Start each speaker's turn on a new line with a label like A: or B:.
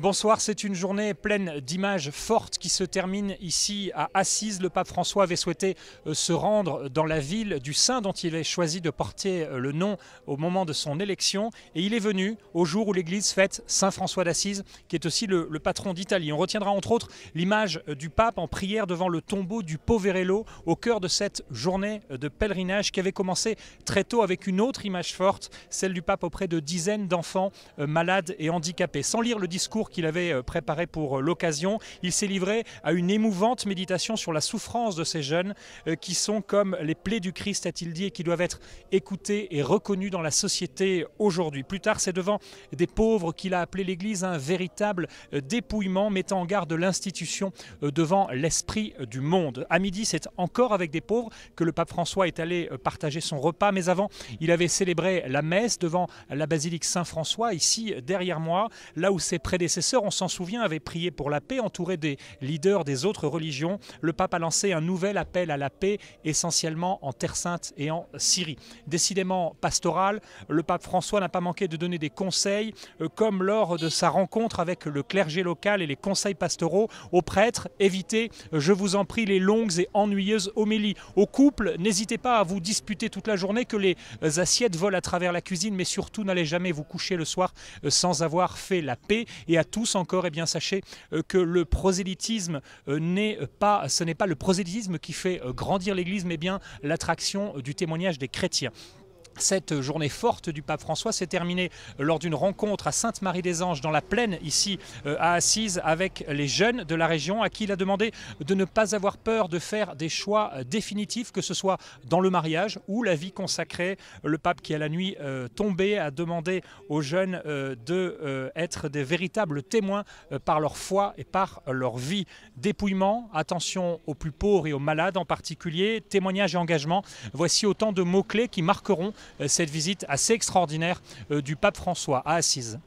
A: Bonsoir, c'est une journée pleine d'images fortes qui se termine ici à Assise. Le pape François avait souhaité euh, se rendre dans la ville du saint dont il avait choisi de porter euh, le nom au moment de son élection. Et il est venu au jour où l'Église fête Saint François d'Assise, qui est aussi le patron d'Italie. On retiendra entre autres l'image euh, du pape en prière devant le tombeau du Poverello au cœur de cette journée de pèlerinage qui avait commencé très tôt avec une autre image forte, celle du pape auprès de dizaines d'enfants malades et handicapés. Sans lire le discours qu'il avait euh, préparé pour euh, l'occasion. Il s'est livré à une émouvante méditation sur la souffrance de ces jeunes euh, qui sont comme les plaies du Christ, a-t-il dit, et qui doivent être écoutées et reconnues dans la société aujourd'hui. Plus tard, c'est devant des pauvres qu'il a appelé l'Église un véritable dépouillement, mettant en garde l'institution devant l'esprit du monde. À midi, c'est encore avec des pauvres que le pape François est allé partager son repas, mais avant, il avait célébré la messe devant la basilique Saint-François, ici derrière moi, là où ses prédécesseurs sœurs, on s'en souvient, avaient prié pour la paix, entouré des leaders des autres religions. Le pape a lancé un nouvel appel à la paix, essentiellement en Terre Sainte et en Syrie. Décidément pastoral, le pape François n'a pas manqué de donner des conseils, euh, comme lors de sa rencontre avec le clergé local et les conseils pastoraux aux prêtres. Évitez, euh, je vous en prie, les longues et ennuyeuses homélies. Aux couples, n'hésitez pas à vous disputer toute la journée, que les euh, assiettes volent à travers la cuisine, mais surtout n'allez jamais vous coucher le soir sans avoir fait la paix et à tous encore, et eh bien, sachez euh, que le prosélytisme euh, n'est pas, ce n'est pas le prosélytisme qui fait euh, grandir l'Église, mais bien l'attraction du témoignage des chrétiens cette journée forte du pape François s'est terminée lors d'une rencontre à Sainte-Marie-des-Anges dans la plaine, ici euh, à Assise, avec les jeunes de la région à qui il a demandé de ne pas avoir peur de faire des choix euh, définitifs, que ce soit dans le mariage ou la vie consacrée. Le pape qui à la nuit euh, tombée a demandé aux jeunes de être des véritables témoins par leur foi et par leur vie. Dépouillement, attention aux plus pauvres et aux malades en particulier, témoignage et engagement, voici autant de mots-clés qui marqueront euh, cette visite assez extraordinaire euh, du pape François à Assise.